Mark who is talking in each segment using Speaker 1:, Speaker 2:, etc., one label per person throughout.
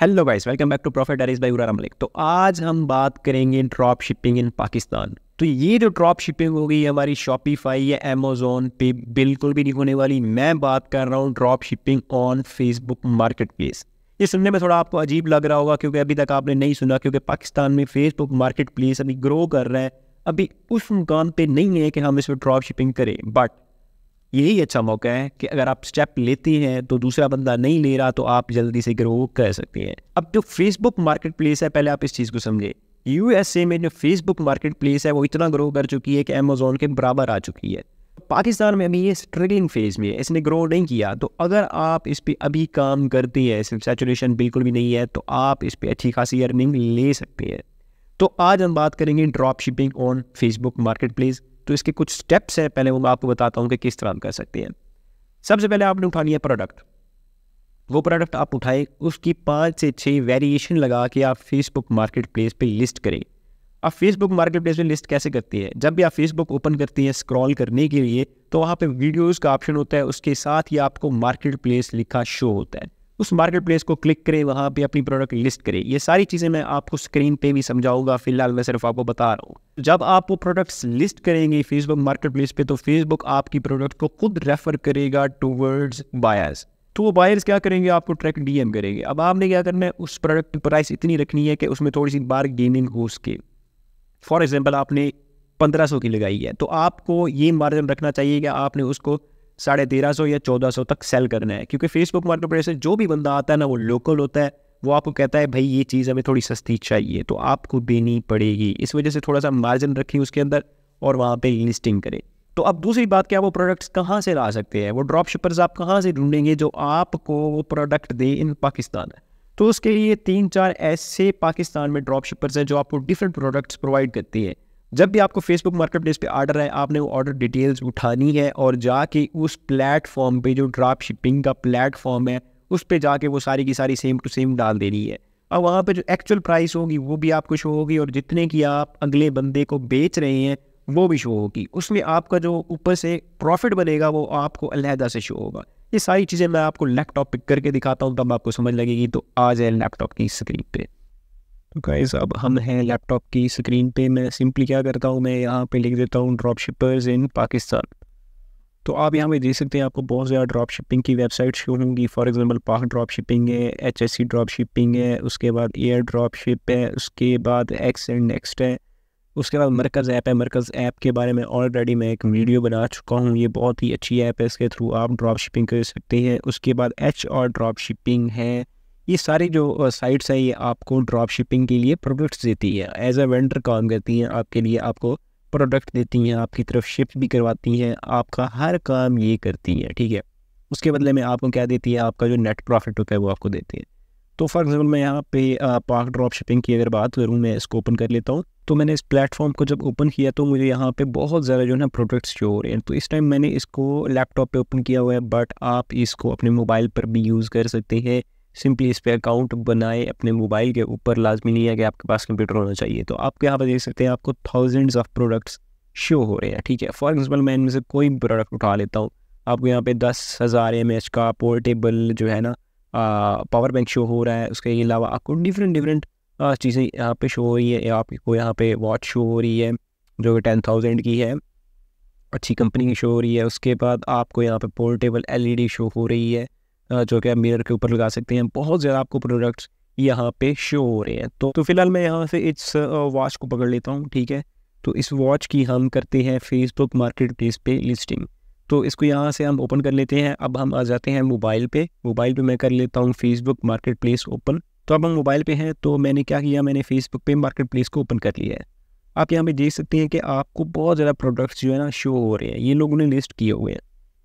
Speaker 1: hello guys welcome back to profit अरिस भाई उरा मलिक तो आज हम बात करेंगे ड्रॉप शिपिंग इन पाकिस्तान तो ये जो ड्रॉप शिपिंग होगी हमारी शॉपिफाई या अमेजोन पे बिल्कुल भी नहीं होने वाली मैं बात कर रहा हूँ drop shipping on Facebook marketplace ये सुनने में थोड़ा आपको अजीब लग रहा होगा क्योंकि अभी तक आपने नहीं सुना क्योंकि पाकिस्तान में फेसबुक मार्केट प्लेस अभी ग्रो कर रहे हैं अभी उस मुकाम पर नहीं है कि हम इस पर ड्रॉप शिपिंग करें बट यही अच्छा मौका है कि अगर आप स्टेप लेते हैं तो दूसरा बंदा नहीं ले रहा तो आप जल्दी से ग्रो कर सकते हैं अब जो फेसबुक मार्केट प्लेस है पहले आप इस चीज़ को समझें यूएसए में जो फेसबुक मार्केट प्लेस है वो इतना ग्रो कर चुकी है कि अमेजोन के बराबर आ चुकी है पाकिस्तान में अभी ये स्ट्रगलिंग फेज में है इसने ग्रो नहीं किया तो अगर आप इस पर अभी काम करते हैं इसमें सेचुरेशन बिल्कुल भी नहीं है तो आप इस पर अच्छी खासी अर्निंग ले सकते हैं तो आज हम बात करेंगे drop shipping on Facebook marketplace तो इसके कुछ स्टेप्स हैं पहले वो मैं आपको बताता हूँ कि किस तरह हम कर सकते हैं सबसे पहले आपने उठानी है प्रोडक्ट वो प्रोडक्ट आप उठाएं उसकी पाँच से छः वेरिएशन लगा के आप फेसबुक मार्केट प्लेस पर लिस्ट करें आप फेसबुक मार्केट प्लेस पर लिस्ट कैसे करती है जब भी आप फेसबुक ओपन करती हैं स्क्रॉल करने के लिए तो वहाँ पे वीडियोस का ऑप्शन होता है उसके साथ ही आपको मार्केट प्लेस लिखा शो होता है उस मार्केट प्लेस को क्लिक करें वहाँ पे अपनी प्रोडक्ट लिस्ट करें ये सारी चीज़ें मैं आपको स्क्रीन पे भी समझाऊंगा फिलहाल मैं सिर्फ आपको बता रहा हूँ जब आप वो प्रोडक्ट्स लिस्ट करेंगे फेसबुक मार्केट प्लेस पर तो फेसबुक आपकी प्रोडक्ट को खुद रेफर करेगा टूवर्ड्स बायर्स तो वो बायर्स क्या करेंगे आपको ट्रैक डीएम करेंगे अब आपने क्या करना है उस प्रोडक्ट की प्राइस इतनी रखनी है कि उसमें थोड़ी सी बार गेनिंग हो सके फॉर एग्जाम्पल आपने पंद्रह सौ की लगाई है तो आपको ये मार्जिन रखना चाहिए कि आपने उसको साढ़े तेरह सौ या चौदह सौ तक सेल करना है क्योंकि फेसबुक मार्केट प्लेस से जो भी बंदा आता है ना वो लोकल होता है वो आपको कहता है भाई ये चीज़ हमें थोड़ी सस्ती चाहिए तो आपको देनी पड़ेगी इस वजह से थोड़ा सा मार्जिन रखें उसके अंदर और वहाँ पर लिस्टिंग करें तो अब दूसरी बात क्या वो प्रोडक्ट्स कहाँ से ला सकते हैं वो ड्रॉप शिपर्स आप कहाँ से ढूंढेंगे जो आपको वो प्रोडक्ट दें इन पाकिस्तान तो उसके लिए तीन चार ऐसे पाकिस्तान में ड्रॉप शिपर्स हैं जो आपको डिफरेंट प्रोडक्ट्स प्रोवाइड करती है जब भी आपको फेसबुक मार्केट प्लेस पर आर्डर है आपने वो ऑर्डर डिटेल्स उठानी है और जाके उस प्लेटफॉर्म पे जो ड्राप शिपिंग का प्लेटफॉर्म है उस पर जाके वो सारी की सारी सेम टू सेम डाल देनी है और वहाँ पर जो एक्चुअल प्राइस होगी वो भी आपको शो होगी और जितने की आप अगले बंदे को बेच रहे हैं वो भी शो होगी उसमें आपका जो ऊपर से प्रॉफिट बनेगा वो आपको अलहदा से शो होगा ये सारी चीज़ें मैं आपको लैपटॉप पिक करके दिखाता हूँ तब आपको समझ लगेगी तो आ जाए लैपटॉप की स्क्रीन पर तो गाइज अब हम हैं लैपटॉप की स्क्रीन पे मैं सिंपली क्या करता हूँ मैं यहाँ पे लिख देता हूँ ड्रॉप शिपर्स इन पाकिस्तान तो आप यहाँ पे देख सकते हैं आपको बहुत ज़्यादा ड्रॉप शिपिंग की वेबसाइट शो होंगी for example Pak drop shipping है H S C drop shipping है उसके बाद एयर ड्रॉप शिप है उसके बाद एक्स एंड नेक्स्ट है उसके बाद मरकज़ ऐप है मरकज़ ऐप के बारे में ऑलरेडी मैं एक वीडियो बना चुका हूँ ये बहुत ही अच्छी ऐप है इसके थ्रू आप ड्रॉप शिपिंग कर सकते हैं उसके बाद एच और ड्रॉप शिपिंग है ये सारी जो साइट्स हैं ये आपको ड्रॉप शिपिंग के लिए प्रोडक्ट्स देती है एज अ वेंडर काम करती हैं आपके लिए आपको प्रोडक्ट देती हैं आपकी तरफ शिप भी करवाती हैं आपका हर काम ये करती हैं ठीक है उसके बदले में आपको क्या देती है आपका जो नेट प्रॉफिट होता है वो आपको देती है तो फॉर एग्जाम्पल मैं यहाँ पे पार्क ड्रॉप शिपिंग की अगर बात करूँ मैं इसको ओपन कर लेता हूँ तो मैंने इस प्लेटफॉर्म को जब ओपन किया तो मुझे यहाँ पे बहुत ज़्यादा जो है ना प्रोडक्ट्स शो हो रहे हैं तो इस टाइम मैंने इसको लैपटॉप पे ओपन किया हुआ है बट आप इसको अपने मोबाइल पर भी यूज़ कर सकते हैं सिंपली इस पर अकाउंट बनाए अपने मोबाइल के ऊपर लाजमी नहीं है कि आपके पास कंप्यूटर होना चाहिए तो आप यहाँ पर देख सकते हैं आपको थाउजेंड्स ऑफ प्रोडक्ट्स शो हो रहे हैं ठीक है फॉर एग्ज़ाम्पल मैं इनमें से कोई भी प्रोडक्ट उठा लेता हूँ आपको यहाँ पे दस हज़ार एम एच का पोर्टेबल जो है ना पावर बैंक शो हो रहा है उसके अलावा आपको डिफरेंट डिफरेंट चीज़ें यहाँ पे शो हो रही है आपको यहाँ पे वॉच शो हो रही है जो कि टेन थाउजेंड की है अच्छी कंपनी की शो हो रही है उसके बाद आपको यहाँ पे पोर्टेबल एलईडी शो हो रही है जो कि आप मिरर के ऊपर लगा सकते हैं बहुत ज़्यादा आपको प्रोडक्ट्स यहाँ पे शो हो रहे हैं तो तो फिलहाल मैं यहाँ से इस वॉच को पकड़ लेता हूँ ठीक है तो इस वॉच की हम करते हैं फेसबुक मार्केट प्लेस पे लिस्टिंग तो इसको यहाँ से हम ओपन कर लेते हैं अब हम आ जाते हैं मोबाइल पे मोबाइल पे मैं कर लेता हूँ फेसबुक मार्केट प्लेस ओपन तो अब हम मोबाइल पे हैं तो मैंने क्या किया मैंने फेसबुक पे मार्केट प्लेस को ओपन कर लिया है आप यहाँ पे देख सकते हैं कि आपको बहुत ज़्यादा प्रोडक्ट्स जो है ना शो हो रहे हैं ये लोगों ने लिस्ट किए हुए हैं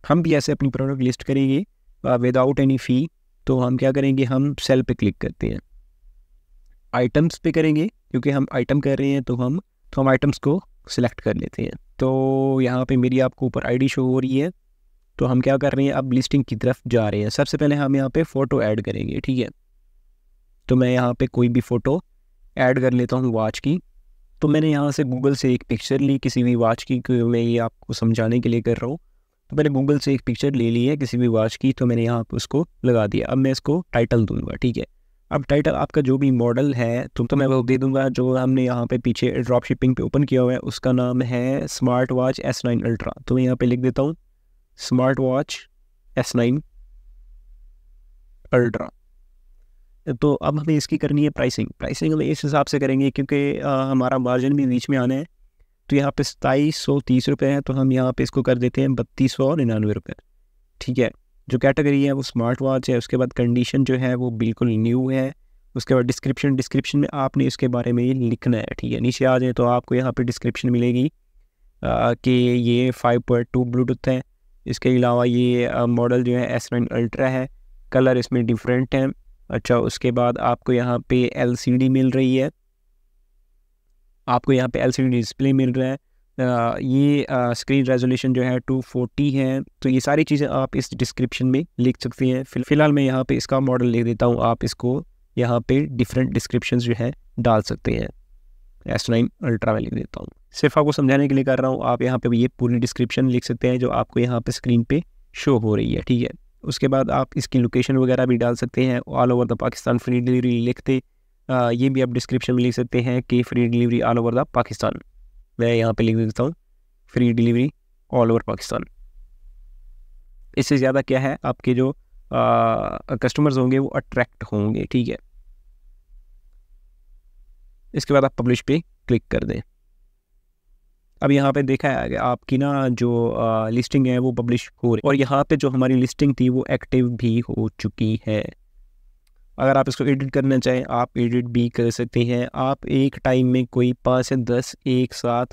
Speaker 1: हम भी ऐसे अपनी प्रोडक्ट लिस्ट करेंगे विदाउट एनी फ़ी तो हम क्या करेंगे हम सेल पे क्लिक करते हैं आइटम्स पे करेंगे क्योंकि हम आइटम कर रहे हैं तो हम तो हम आइटम्स को सिलेक्ट कर लेते हैं तो यहाँ पे मेरी आपको ऊपर आईडी शो हो रही है तो हम क्या कर रहे हैं अब लिस्टिंग की तरफ जा रहे हैं सबसे पहले हम यहाँ पे फ़ोटो ऐड करेंगे ठीक है तो मैं यहाँ पे कोई भी फ़ोटो ऐड कर लेता हूँ वॉच की तो मैंने यहाँ से गूगल से एक पिक्चर ली किसी भी वॉच की मैं ये आपको समझाने के लिए कर रहा हूँ तो मैंने गूगल से एक पिक्चर ले ली है किसी भी वॉच की तो मैंने यहाँ उसको लगा दिया अब मैं इसको टाइटल दूंगा ठीक है अब टाइटल आपका जो भी मॉडल है तो, तो मैं वो दे दूंगा जो हमने यहाँ पे पीछे ड्रॉप शिपिंग पे ओपन किया हुआ है उसका नाम है smart watch S nine ultra तो मैं यहाँ पे लिख देता हूँ smart watch S nine ultra तो अब हमें इसकी करनी है प्राइसिंग प्राइसिंग हमें इस हिसाब से करेंगे क्योंकि आ, हमारा मार्जिन भी बीच में आना है तो यहाँ पे सताईस सौ तीस रुपये हैं तो हम यहाँ पे इसको कर देते हैं बत्तीस सौ निन्यानवे रुपये ठीक है जो कैटेगरी है वो स्मार्ट वॉच है उसके बाद कंडीशन जो है वो बिल्कुल न्यू है उसके बाद डिस्क्रिप्शन डिस्क्रिप्शन में आपने इसके बारे में लिखना है ठीक है नीचे आ जाए तो आपको यहाँ पे डिस्क्रिप्शन मिलेगी कि ये फाइव पॉइंट टू ब्लूटूथ है इसके अलावा ये मॉडल जो है एस नाइन अल्ट्रा है कलर इसमें डिफरेंट है अच्छा उसके बाद आपको यहाँ पे एलसीडी मिल रही है आपको यहाँ पे एलसीडी डिस्प्ले मिल रहा है आ, ये स्क्रीन रेजोल्यूशन जो है टू फोर्टी है तो ये सारी चीज़ें आप इस डिस्क्रिप्शन में लिख सकते हैं फिल फिलहाल मैं यहाँ पे इसका मॉडल लिख देता हूँ आप इसको यहाँ पे डिफरेंट डिस्क्रिप्शन जो है डाल सकते हैं एस नाइन अल्ट्रा में लिख देता हूँ सिर्फ आपको समझाने के लिए कर रहा हूँ आप यहाँ पे ये पूरी डिस्क्रिप्शन लिख सकते हैं जो आपको यहाँ पे स्क्रीन पे शो हो रही है ठीक है उसके बाद आप इसकी लोकेशन वगैरह भी डाल सकते हैं all over the Pakistan free delivery लिखते ये भी आप डिस्क्रिप्शन में लिख सकते हैं कि free delivery all over the Pakistan मैं यहाँ पे लिख देता हूँ free delivery all over Pakistan इससे ज़्यादा क्या है आपके जो कस्टमर्स होंगे वो अट्रैक्ट होंगे ठीक है इसके बाद आप पब्लिश पे क्लिक कर दें अब यहाँ पे देखा है कि आपकी ना जो आ, लिस्टिंग है वो पब्लिश हो रही है और यहाँ पे जो हमारी लिस्टिंग थी वो एक्टिव भी हो चुकी है अगर आप इसको एडिट करना चाहें आप एडिट भी कर सकते हैं आप एक टाइम में कोई पाँच से दस एक साथ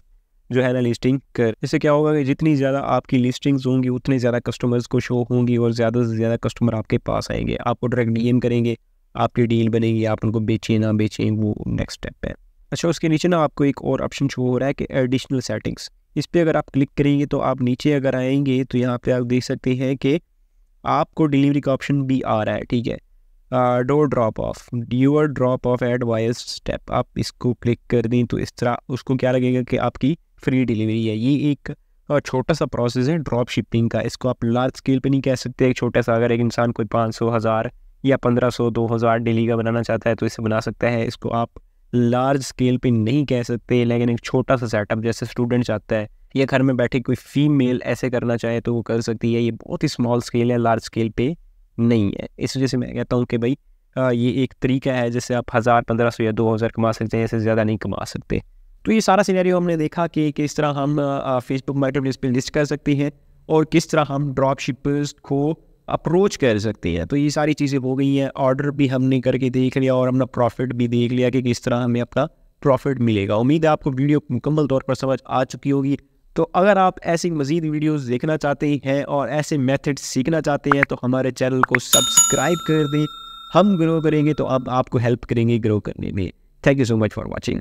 Speaker 1: जो है ना लिस्टिंग कर इससे क्या होगा कि जितनी ज़्यादा आपकी लिस्टिंग्स होंगी उतने ज़्यादा कस्टमर्स को शो होंगी और ज़्यादा से ज़्यादा कस्टमर आपके पास आएंगे आपको डायरेक्ट डीएम करेंगे आपकी डील बनेगी आप उनको बेचें ना बेचें वो नेक्स्ट स्टेप है अच्छा उसके नीचे ना आपको एक और ऑप्शन शो हो रहा है कि एडिशनल सेटिंग्स इस पर अगर आप क्लिक करेंगे तो आप नीचे अगर आएंगे तो यहाँ पर आप देख सकते हैं कि आपको डिलीवरी का ऑप्शन भी आ रहा है ठीक है door drop off door drop off advice step आप इसको क्लिक कर दें तो इस तरह उसको क्या लगेगा कि आपकी फ्री डिलीवरी है ये एक छोटा सा प्रोसेस है ड्रॉप शिपिंग का इसको आप लार्ज स्केल पे नहीं कह सकते एक छोटा सा अगर एक इंसान कोई पाँच सौ हज़ार या पंद्रह सौ दो हज़ार डेली का बनाना चाहता है तो इसे बना सकता है इसको आप लार्ज स्केल पे नहीं कह सकते लेकिन एक छोटा सा सेटअप जैसे स्टूडेंट चाहता है या घर में बैठे कोई फीमेल ऐसे करना चाहे तो वो कर सकती है ये बहुत ही स्मॉल स्केल है लार्ज स्केल पर नहीं है इस वजह से मैं कहता हूँ कि भाई ये एक तरीका है जिससे आप हज़ार पंद्रह सौ या दो हज़ार कमा सकते हैं इससे ज़्यादा नहीं कमा सकते तो ये सारा सिनेरियो हमने देखा कि किस तरह हम फेसबुक मार्केटप्लेस पर लिस्ट कर सकते हैं और किस तरह हम ड्रॉप शिपर्स को अप्रोच कर सकते हैं तो ये सारी चीज़ें हो गई हैं ऑर्डर भी हमने करके देख लिया और अपना प्रॉफिट भी देख लिया कि किस तरह हमें अपना प्रॉफिट मिलेगा उम्मीद है आपको वीडियो मुकम्मल तौर पर समझ आ चुकी होगी तो अगर आप ऐसी मज़ीद वीडियोस देखना चाहते हैं और ऐसे मेथड सीखना चाहते हैं तो हमारे चैनल को सब्सक्राइब कर दें हम ग्रो करेंगे तो अब आपको हेल्प करेंगे ग्रो करने में thank you so much for watching